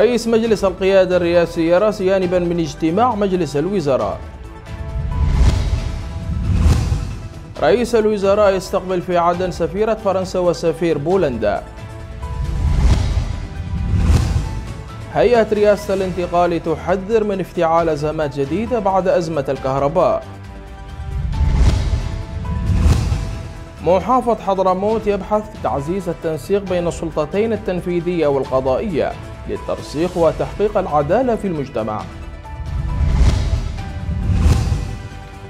رئيس مجلس القيادة الرئاسي يرى جانبا من اجتماع مجلس الوزراء رئيس الوزراء يستقبل في عدن سفيرة فرنسا وسفير بولندا هيئة رئاسة الانتقال تحذر من افتعال أزمات جديدة بعد أزمة الكهرباء محافظ حضرموت يبحث تعزيز التنسيق بين السلطتين التنفيذية والقضائية للترسيخ وتحقيق العدالة في المجتمع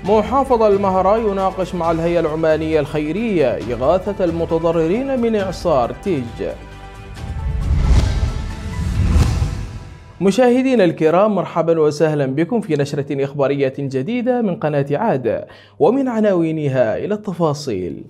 محافظ المهرة يناقش مع الهيئة العمانية الخيرية إغاثة المتضررين من إعصار تيج مشاهدينا الكرام مرحبا وسهلا بكم في نشرة إخبارية جديدة من قناة عادة ومن عناوينها إلى التفاصيل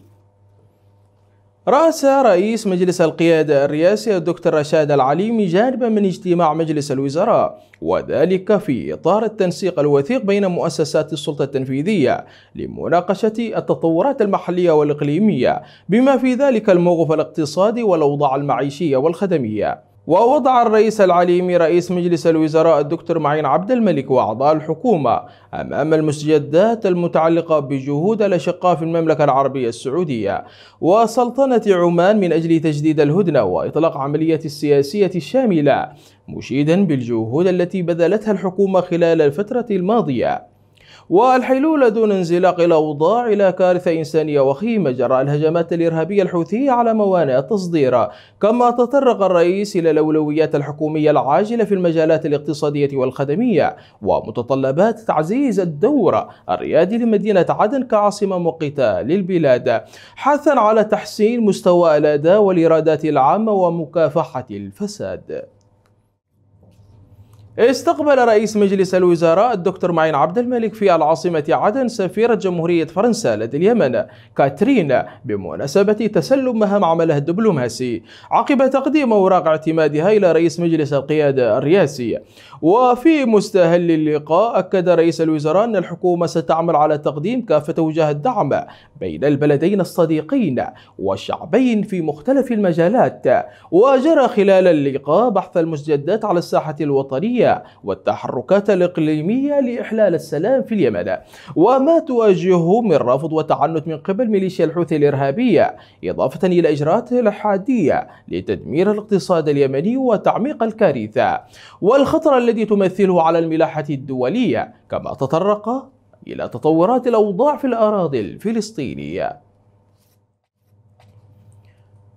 رأس رئيس مجلس القيادة الرئاسي الدكتور رشاد العليمي جانبا من اجتماع مجلس الوزراء وذلك في إطار التنسيق الوثيق بين مؤسسات السلطة التنفيذية لمناقشة التطورات المحلية والإقليمية بما في ذلك الموقف الاقتصادي والأوضاع المعيشية والخدمية ووضع الرئيس العليمي رئيس مجلس الوزراء الدكتور معين عبد الملك وأعضاء الحكومة أمام المستجدات المتعلقة بجهود الأشقاء في المملكة العربية السعودية وسلطنة عمان من أجل تجديد الهدنة وإطلاق عملية السياسية الشاملة مشيدا بالجهود التي بذلتها الحكومة خلال الفترة الماضية والحلول دون انزلاق الأوضاع إلى كارثة إنسانية وخيمة جراء الهجمات الإرهابية الحوثية على موانئ التصدير كما تطرق الرئيس إلى الأولويات الحكومية العاجلة في المجالات الاقتصادية والخدمية ومتطلبات تعزيز الدور الريادي لمدينة عدن كعاصمة مؤقتة للبلاد حثا على تحسين مستوى الأداء والإيرادات العامة ومكافحة الفساد استقبل رئيس مجلس الوزراء الدكتور معين عبد الملك في العاصمة عدن سفيرة جمهورية فرنسا لدى اليمن كاترين بمناسبة تسلم مهام عملها الدبلوماسي عقب تقديم أوراق اعتمادها إلى رئيس مجلس القيادة الرئاسي وفي مستهل اللقاء أكد رئيس الوزراء أن الحكومة ستعمل على تقديم كافة وجه الدعم بين البلدين الصديقين والشعبين في مختلف المجالات وجرى خلال اللقاء بحث المستجدات على الساحة الوطنية والتحركات الإقليمية لإحلال السلام في اليمن وما تواجهه من رفض وتعنت من قبل ميليشيا الحوثي الإرهابية إضافة إلى إجراءاته الحادية لتدمير الاقتصاد اليمني وتعميق الكارثة والخطر الذي تمثله على الملاحة الدولية كما تطرق إلى تطورات الأوضاع في الأراضي الفلسطينية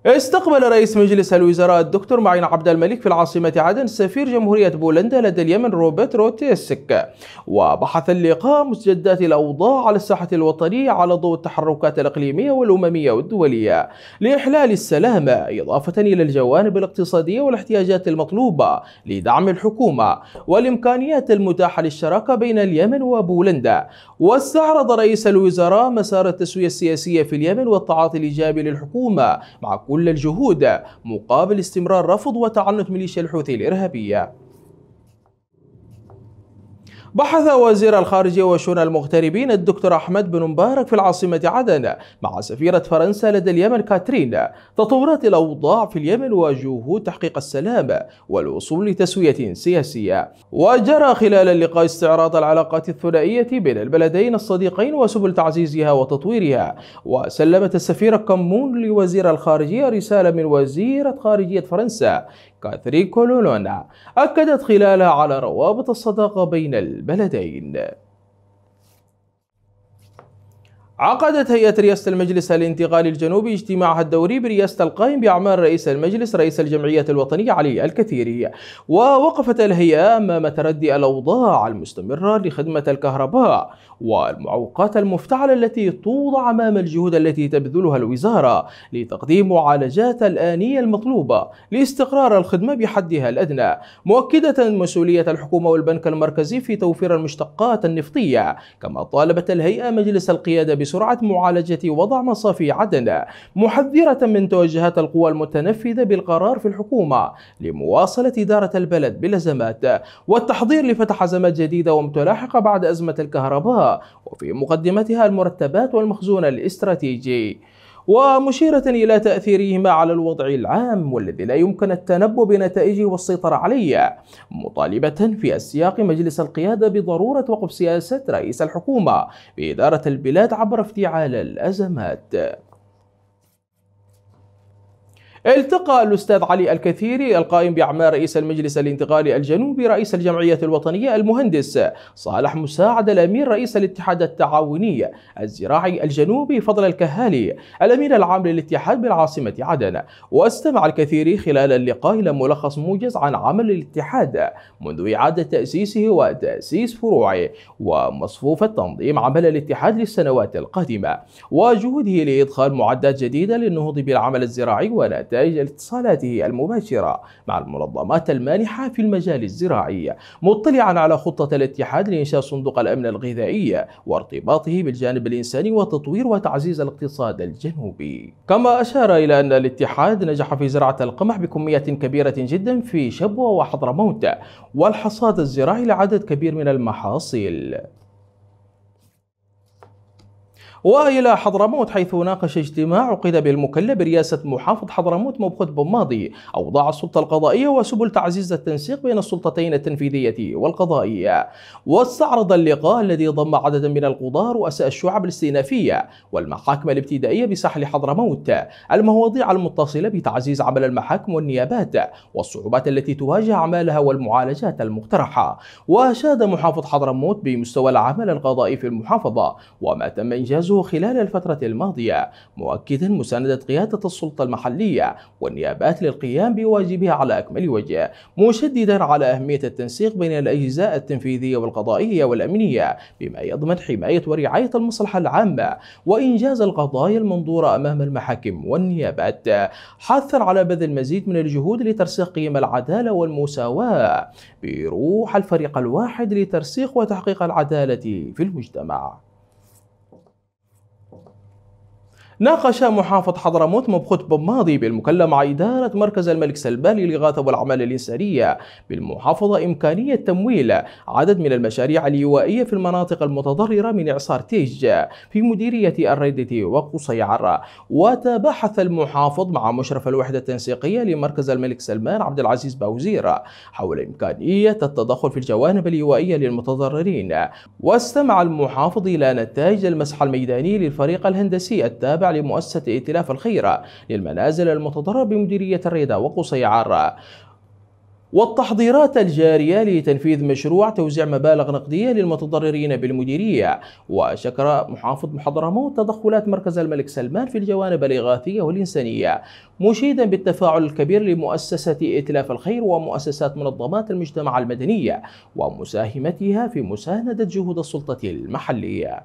استقبل رئيس مجلس الوزراء الدكتور معين عبد الملك في العاصمة عدن سفير جمهورية بولندا لدى اليمن روبرت روتيسك وبحث اللقاء مستجدات الأوضاع على الساحة الوطنية على ضوء التحركات الإقليمية والأممية والدولية لإحلال السلام إضافة إلى الجوانب الاقتصادية والاحتياجات المطلوبة لدعم الحكومة والإمكانيات المتاحة للشراكة بين اليمن وبولندا واستعرض رئيس الوزراء مسار التسوية السياسية في اليمن والتعاطي الإيجابي للحكومة مع كل كل الجهود مقابل استمرار رفض وتعنت ميليشيا الحوثي الإرهابية بحث وزير الخارجية وشؤون المغتربين الدكتور أحمد بن مبارك في العاصمة عدن مع سفيرة فرنسا لدى اليمن كاترين تطورات الأوضاع في اليمن وجهود تحقيق السلام والوصول لتسوية سياسية وجرى خلال اللقاء استعراض العلاقات الثنائية بين البلدين الصديقين وسبل تعزيزها وتطويرها وسلمت السفيرة كمون لوزير الخارجية رسالة من وزيرة خارجية فرنسا كاثرين كولولونا أكدت خلالها على روابط الصداقة بين البلدين عقدت هيئة رئاسة المجلس الانتقالي الجنوبي اجتماعها الدوري برئاسة القائم بأعمال رئيس المجلس رئيس الجمعية الوطنية علي الكثيري ووقفت الهيئة أمام تردي الأوضاع المستمرة لخدمة الكهرباء والمعوقات المفتعلة التي توضع أمام الجهود التي تبذلها الوزارة لتقديم معالجات الآنية المطلوبة لاستقرار الخدمة بحدها الأدنى مؤكدة مسؤولية الحكومة والبنك المركزي في توفير المشتقات النفطية كما طالبت الهيئة مجلس القيادة بس بسرعة معالجة وضع مصافي عدن محذرة من توجهات القوى المتنفذة بالقرار في الحكومة لمواصلة إدارة البلد بالأزمات والتحضير لفتح أزمات جديدة ومتلاحقة بعد أزمة الكهرباء وفي مقدمتها المرتبات والمخزون الاستراتيجي ومشيرة إلى تأثيرهما على الوضع العام والذي لا يمكن التنبؤ بنتائجه والسيطرة عليه مطالبة في السياق مجلس القيادة بضرورة وقف سياسة رئيس الحكومة بإدارة البلاد عبر افتعال الأزمات التقى الأستاذ علي الكثيري القائم بأعمال رئيس المجلس الانتقالي الجنوبي رئيس الجمعية الوطنية المهندس صالح مساعد الأمير رئيس الاتحاد التعاوني الزراعي الجنوبي فضل الكهالي الأمين العام للاتحاد بالعاصمة عدن واستمع الكثيري خلال اللقاء إلى ملخص موجز عن عمل الاتحاد منذ إعادة تأسيسه وتأسيس فروعه ومصفوفة تنظيم عمل الاتحاد للسنوات القادمة وجهوده لإدخال معدات جديدة للنهوض بالعمل الزراعي ونتائجه يحتاج الاتصالات المباشرة مع المنظمات المانحة في المجال الزراعي مطلعا على خطة الاتحاد لإنشاء صندوق الأمن الغذائي وارتباطه بالجانب الإنساني وتطوير وتعزيز الاقتصاد الجنوبي كما أشار إلى أن الاتحاد نجح في زراعة القمح بكمية كبيرة جدا في شبوة وحضرموت والحصاد الزراعي لعدد كبير من المحاصيل وإلى حضرموت حيث ناقش اجتماع عقد بالمكلا برئاسة محافظ حضرموت مبخوت بماضي أوضاع السلطة القضائية وسبل تعزيز التنسيق بين السلطتين التنفيذية والقضائية واستعرض اللقاء الذي ضم عددا من القضاة رؤساء الشعب الاستئنافية والمحاكم الابتدائية بساحل حضرموت المواضيع المتصلة بتعزيز عمل المحاكم والنيابات والصعوبات التي تواجه أعمالها والمعالجات المقترحة وأشاد محافظ حضرموت بمستوى العمل القضائي في المحافظة وما تم إنجازه نفسه خلال الفترة الماضية مؤكدا مساندة قيادة السلطة المحلية والنيابات للقيام بواجبها على أكمل وجه مشددا على أهمية التنسيق بين الأجزاء التنفيذية والقضائية والأمنية بما يضمن حماية ورعاية المصلحة العامة وإنجاز القضايا المنظورة أمام المحاكم والنيابات حثا على بذل المزيد من الجهود لترسيخ قيم العدالة والمساواة بروح الفريق الواحد لترسيخ وتحقيق العدالة في المجتمع ناقش محافظ حضرموت بخطبة ماضي مع إدارة مركز الملك سلمان للإغاثة والأعمال الإنسانية بالمحافظة إمكانية تمويل عدد من المشاريع الإيوائية في المناطق المتضررة من إعصار تيج في مديرية الردة وقصيعرة وتباحث المحافظ مع مشرف الوحدة التنسيقية لمركز الملك سلمان عبد العزيز باوزير حول إمكانية التدخل في الجوانب الإيوائية للمتضررين واستمع المحافظ إلى نتائج المسح الميداني للفريق الهندسي التابع لمؤسسة ائتلاف الخير للمنازل المتضررة بمديرية الريدة عارة والتحضيرات الجارية لتنفيذ مشروع توزيع مبالغ نقدية للمتضررين بالمديرية وشكر محافظ محضرموت تدخلات مركز الملك سلمان في الجوانب الإغاثية والإنسانية مشيدا بالتفاعل الكبير لمؤسسة ائتلاف الخير ومؤسسات منظمات المجتمع المدنية ومساهمتها في مساندة جهود السلطة المحلية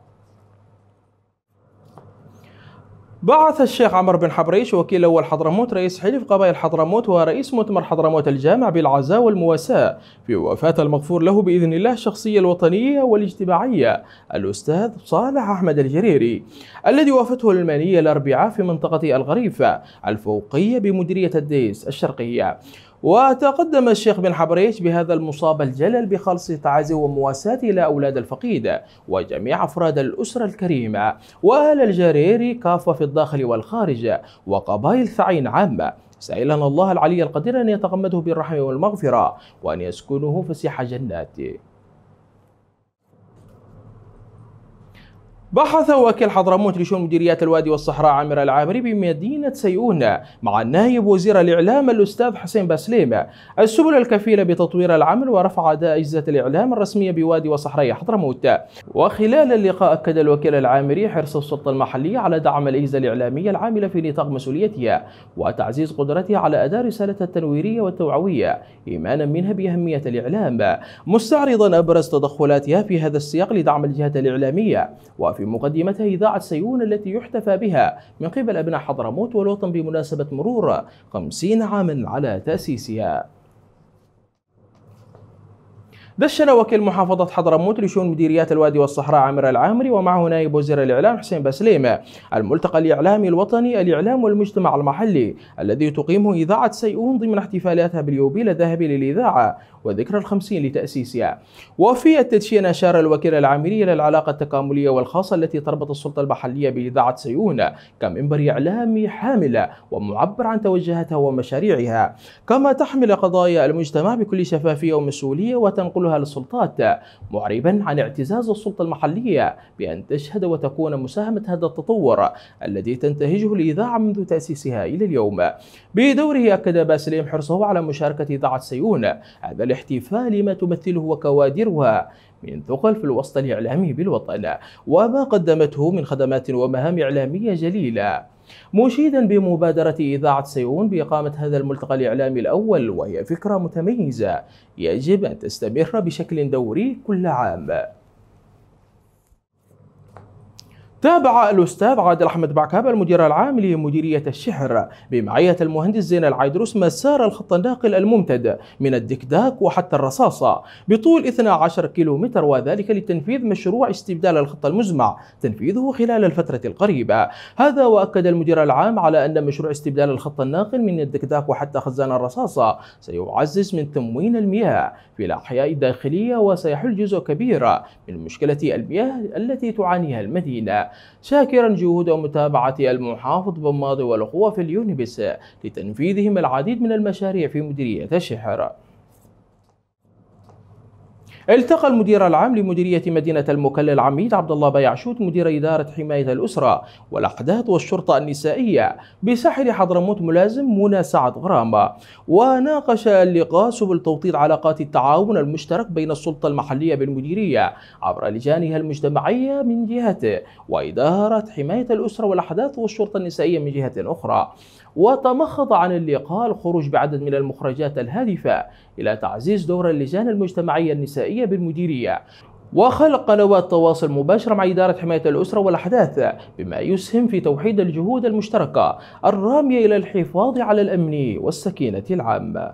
بعث الشيخ عمر بن حبريش وكيل أول حضرموت رئيس حلف قبائل حضرموت ورئيس مؤتمر حضرموت الجامع بالعزاء والمواساة في وفاة المغفور له بإذن الله الشخصية الوطنية والاجتماعية الأستاذ صالح أحمد الجريري الذي وافته المنية الأربعاء في منطقة الغريفة الفوقية بمديرية الديس الشرقية وتقدم الشيخ بن حبريش بهذا المصاب الجلل بخلص تعازي ومواساته أولاد الفقيد وجميع أفراد الأسرة الكريمة وأهل الجرير كافة في الداخل والخارج وقبائل ثعين عامة سائلا الله العلي القدير أن يتغمده بالرحمة والمغفرة وأن يسكنه فسيح جناته بحث وكيل حضرموت لشؤون مديريات الوادي والصحراء عامر العامري بمدينة سيئون مع النائب وزير الإعلام الأستاذ حسين باسليم السبل الكفيلة بتطوير العمل ورفع أداء أجهزة الإعلام الرسمية بوادي وصحراء حضرموت وخلال اللقاء أكد الوكيل العامري حرص السلطة المحلية على دعم الأجهزة الإعلامية العاملة في نطاق مسؤوليتها وتعزيز قدرتها على أداء رسالتها التنويرية والتوعوية إيمانا منها بأهمية الإعلام مستعرضا أبرز تدخلاتها في هذا السياق لدعم الجهات الإعلامية وفي وفي مقدمتها إذاعة سيون التي يحتفى بها من قبل أبناء حضرموت والوطن بمناسبة مرور 50 عاما على تأسيسها دشنا وكيل محافظة حضرموت لشؤون مديريات الوادي والصحراء عامر العامري ومعه نائب وزير الإعلام حسين بسليمة الملتقى الإعلامي الوطني الإعلام والمجتمع المحلي الذي تقيمه إذاعة سيئون ضمن احتفالاتها باليوبيل الذهبي للإذاعة وذكرى الخمسين لتأسيسها وفي التدشين أشار الوكيل العامري إلى العلاقة التكاملية والخاصة التي تربط السلطة المحلية بإذاعة سيئون كمنبر إعلامي حاملة ومعبر عن توجهاتها ومشاريعها كما تحمل قضايا المجتمع بكل شفافية ومسؤولية وتنقلها ينقلها للسلطات معربا عن اعتزاز السلطة المحلية بأن تشهد وتكون مساهمة هذا التطور الذي تنتهجه الإذاعة منذ تأسيسها إلى اليوم بدوره أكد باسليم حرصه على مشاركة إذاعة سيون هذا الاحتفال لما تمثله وكوادرها من ثقل في الوسط الإعلامي بالوطن وما قدمته من خدمات ومهام إعلامية جليلة مشيدا بمبادرة إذاعة سيئون بإقامة هذا الملتقى الإعلامي الأول وهي فكرة متميزة يجب أن تستمر بشكل دوري كل عام تابع الأستاذ عادل أحمد بعكاب المدير العام لمديرية الشحر بمعية المهندس زين العيدروس مسار الخط الناقل الممتد من الدكداك وحتى الرصاصة بطول 12 كيلومتر وذلك لتنفيذ مشروع استبدال الخط المزمع تنفيذه خلال الفترة القريبة هذا وأكد المدير العام على أن مشروع استبدال الخط الناقل من الدكداك وحتى خزان الرصاصة سيعزز من تموين المياه في الأحياء الداخلية وسيحل جزء كبير من مشكلة المياه التي تعانيها المدينة شاكرا جهود متابعة المحافظ بماضي والقوى في اليونبس لتنفيذهم العديد من المشاريع في مديرية الشحر التقى المدير العام لمديرية مدينة المكلا العميد عبد الله بيعشوت مدير إدارة حماية الأسرة والأحداث والشرطة النسائية بساحل حضرموت ملازم منى سعد غرام وناقش اللقاء سبل توطيد علاقات التعاون المشترك بين السلطة المحلية بالمديرية عبر لجانها المجتمعية من جهته وإدارة حماية الأسرة والأحداث والشرطة النسائية من جهة أخرى وتمخض عن اللقاء الخروج بعدد من المخرجات الهادفة إلى تعزيز دور اللجان المجتمعية النسائية بالمديرية وخلق قنوات تواصل مباشرة مع إدارة حماية الأسرة والأحداث بما يسهم في توحيد الجهود المشتركة الرامية إلى الحفاظ على الأمن والسكينة العامة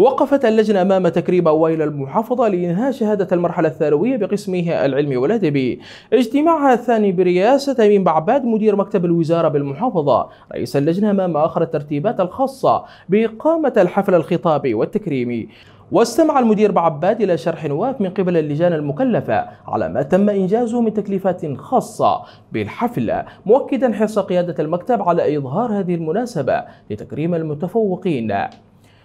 وقفت اللجنة أمام تكريم أوائل المحافظة لإنهاء شهادة المرحلة الثانوية بقسمها العلمي والأدبي اجتماعها الثاني برئاسة أمين بعباد مدير مكتب الوزارة بالمحافظة رئيس اللجنة أمام آخر الترتيبات الخاصة بإقامة الحفل الخطابي والتكريمي واستمع المدير بعباد إلى شرح واف من قبل اللجان المكلفة على ما تم إنجازه من تكليفات خاصة بالحفلة مؤكدا حرص قيادة المكتب على إظهار هذه المناسبة لتكريم المتفوقين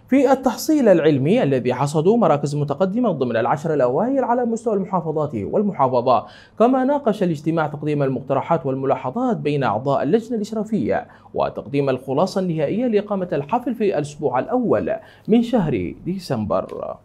في التحصيل العلمي الذي حصدوا مراكز متقدمة ضمن العشر الأوائل على مستوى المحافظات والمحافظة كما ناقش الاجتماع تقديم المقترحات والملاحظات بين أعضاء اللجنة الإشرافية وتقديم الخلاصة النهائية لإقامة الحفل في الأسبوع الأول من شهر ديسمبر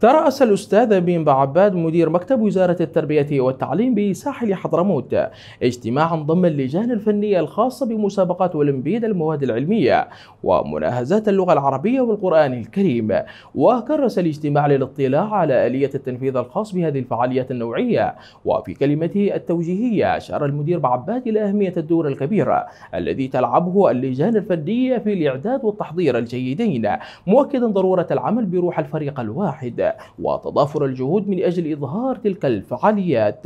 ترأس الأستاذ بن عباد مدير مكتب وزارة التربية والتعليم بساحل حضرموت اجتماعا ضم اللجان الفنية الخاصة بمسابقات أولمبياد المواد العلمية ومناهزات اللغة العربية والقرآن الكريم وكرس الاجتماع للاطلاع على آلية التنفيذ الخاص بهذه الفعاليات النوعية وفي كلمته التوجيهية أشار المدير بعباد إلى أهمية الدور الكبير الذي تلعبه اللجان الفنية في الإعداد والتحضير الجيدين مؤكدا ضرورة العمل بروح الفريق الواحد وتضافر الجهود من أجل إظهار تلك الفعاليات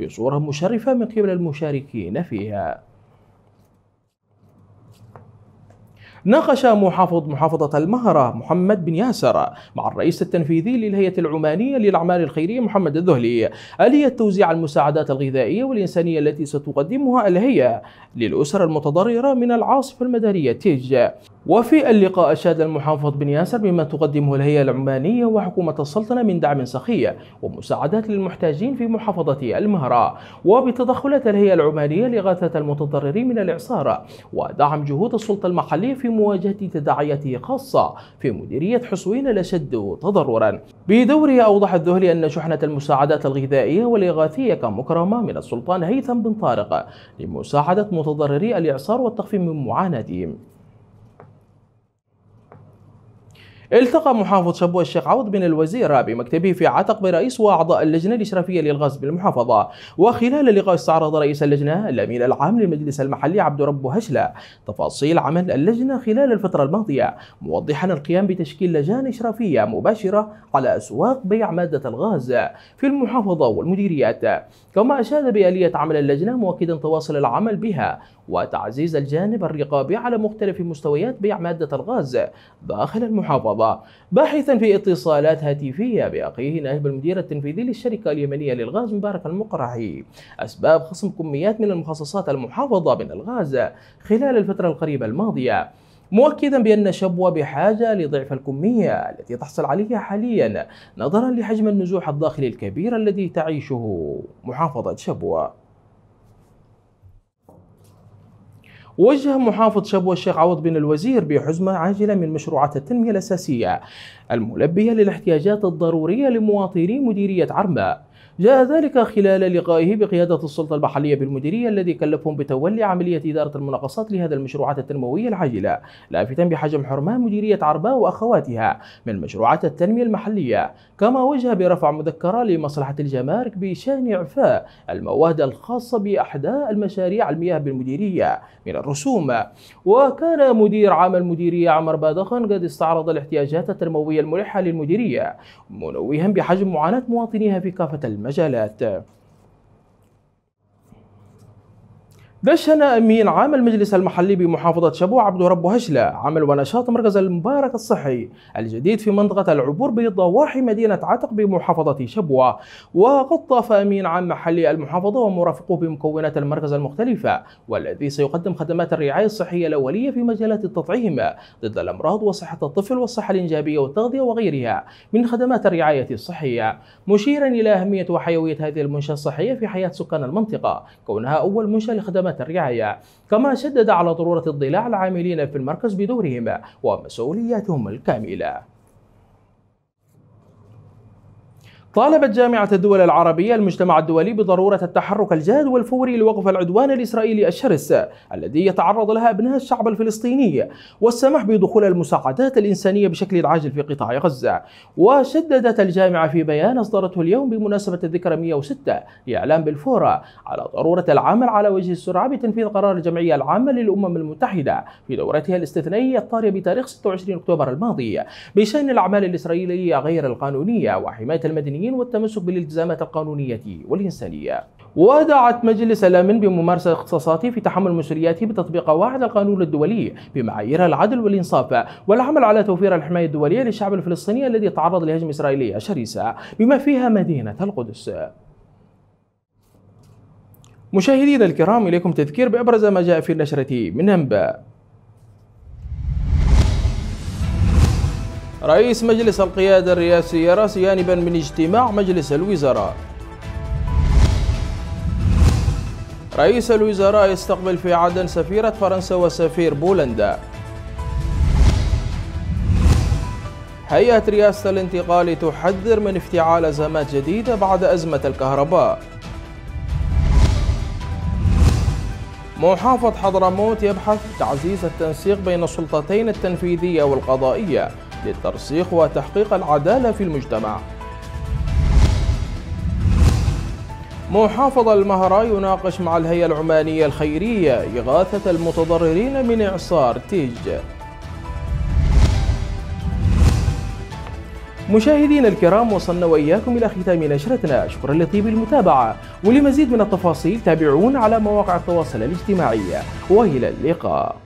بصورة مشرفة من قبل المشاركين فيها ناقش محافظ محافظة المهرة محمد بن ياسر مع الرئيس التنفيذي للهيئة العمانية للأعمال الخيرية محمد الذهلي آلية توزيع المساعدات الغذائية والإنسانية التي ستقدمها الهيئة للأسر المتضررة من العاصفة المدارية تيج وفي اللقاء أشاد المحافظ بن ياسر بما تقدمه الهيئة العمانية وحكومة السلطنة من دعم سخي ومساعدات للمحتاجين في محافظة المهرة وبتدخلات الهيئة العمانية لإغاثة المتضررين من الإعصار ودعم جهود السلطة المحلية في لمواجهة تداعياته خاصة في مديرية حصوين الأشد تضررا بدوره أوضح الذهلي أن شحنة المساعدات الغذائية والإغاثية كمكرمة مكرمة من السلطان هيثم بن طارق لمساعدة متضرري الإعصار والتخفيف من معاناتهم التقى محافظ شبوة الشيخ عوض بن الوزير بمكتبه في عتق برئيس وأعضاء اللجنة الإشرافية للغاز بالمحافظة وخلال اللقاء استعرض رئيس اللجنة الأمين العام للمجلس المحلي عبد رب هشلة تفاصيل عمل اللجنة خلال الفترة الماضية موضحا القيام بتشكيل لجان إشرافية مباشرة على أسواق بيع مادة الغاز في المحافظة والمديريات كما أشاد بآلية عمل اللجنة مؤكدا تواصل العمل بها وتعزيز الجانب الرقابي على مختلف مستويات بيع مادة الغاز داخل المحافظة الله باحثا في اتصالات هاتفية بأخيه نائب المدير التنفيذي للشركة اليمنية للغاز مبارك المقرحي أسباب خصم كميات من المخصصات المحافظة من الغاز خلال الفترة القريبة الماضية مؤكدا بأن شبوة بحاجة لضعف الكمية التي تحصل عليها حاليا نظرا لحجم النزوح الداخلي الكبير الذي تعيشه محافظة شبوة وجه محافظ شبوة الشيخ عوض بن الوزير بحزمة عاجلة من مشروعات التنمية الأساسية الملبية للاحتياجات الضرورية لمواطني مديرية عرمة جاء ذلك خلال لقائه بقيادة السلطة المحلية بالمديرية الذي كلفهم بتولي عملية إدارة المناقصات لهذا المشروعات التنموية العاجلة لافتا بحجم حرمان مديرية عرباء وأخواتها من مشروعات التنمية المحلية كما وجه برفع مذكرة لمصلحة الجمارك بشأن إعفاء المواد الخاصة بأحداء المشاريع المياه بالمديرية من الرسوم وكان مدير عام المديرية عمر بادخن قد استعرض الاحتياجات التنموية الملحة للمديرية منوها بحجم معاناة مواطنيها في كافة الم المجالات دشن أمين عام المجلس المحلي بمحافظة شبوة عبد رب هشلة عمل ونشاط مركز المبارك الصحي الجديد في منطقة العبور بضواحي مدينة عتق بمحافظة شبوة وقد طاف أمين عام محلي المحافظة ومرافقه بمكونات المركز المختلفة والذي سيقدم خدمات الرعاية الصحية الأولية في مجالات التطعيم ضد الأمراض وصحة الطفل والصحة الإنجابية والتغذية وغيرها من خدمات الرعاية الصحية مشيرا إلى أهمية وحيوية هذه المنشأة الصحية في حياة سكان المنطقة كونها أول منشأة لخدمات الرعاية كما شدد على ضرورة اطلاع العاملين في المركز بدورهم ومسؤولياتهم الكاملة طالبت جامعة الدول العربية المجتمع الدولي بضرورة التحرك الجاد والفوري لوقف العدوان الإسرائيلي الشرس الذي يتعرض لها أبناء الشعب الفلسطيني والسماح بدخول المساعدات الإنسانية بشكل عاجل في قطاع غزة وشددت الجامعة في بيان أصدرته اليوم بمناسبة الذكرى 106 لإعلام بالفورة على ضرورة العمل على وجه السرعة بتنفيذ قرار الجمعية العامة للأمم المتحدة في دورتها الاستثنائية الطارئة بتاريخ 26 أكتوبر الماضي بشأن الأعمال الإسرائيلية غير القانونية وحماية المدنيين القانونيين والتمسك بالالتزامات القانونية والإنسانية ودعت مجلس الأمن بممارسة اختصاصاته في تحمل مسؤولياته بتطبيق واحد القانون الدولي بمعايير العدل والإنصاف والعمل على توفير الحماية الدولية للشعب الفلسطيني الذي تعرض لهجمة إسرائيلية شرسة بما فيها مدينة القدس مشاهدينا الكرام إليكم تذكير بأبرز ما جاء في النشرة من أنباء رئيس مجلس القيادة الرئاسي يرى جانبا من اجتماع مجلس الوزراء رئيس الوزراء يستقبل في عدن سفيرة فرنسا وسفير بولندا هيئة رئاسة الانتقال تحذر من افتعال أزمات جديدة بعد أزمة الكهرباء محافظ حضرموت يبحث تعزيز التنسيق بين السلطتين التنفيذية والقضائية للترسيخ وتحقيق العدالة في المجتمع محافظ المهرة يناقش مع الهيئة العمانية الخيرية إغاثة المتضررين من إعصار تيج مشاهدينا الكرام وصلنا وإياكم إلى ختام نشرتنا شكرا لطيب المتابعة ولمزيد من التفاصيل تابعونا على مواقع التواصل الاجتماعي وإلى اللقاء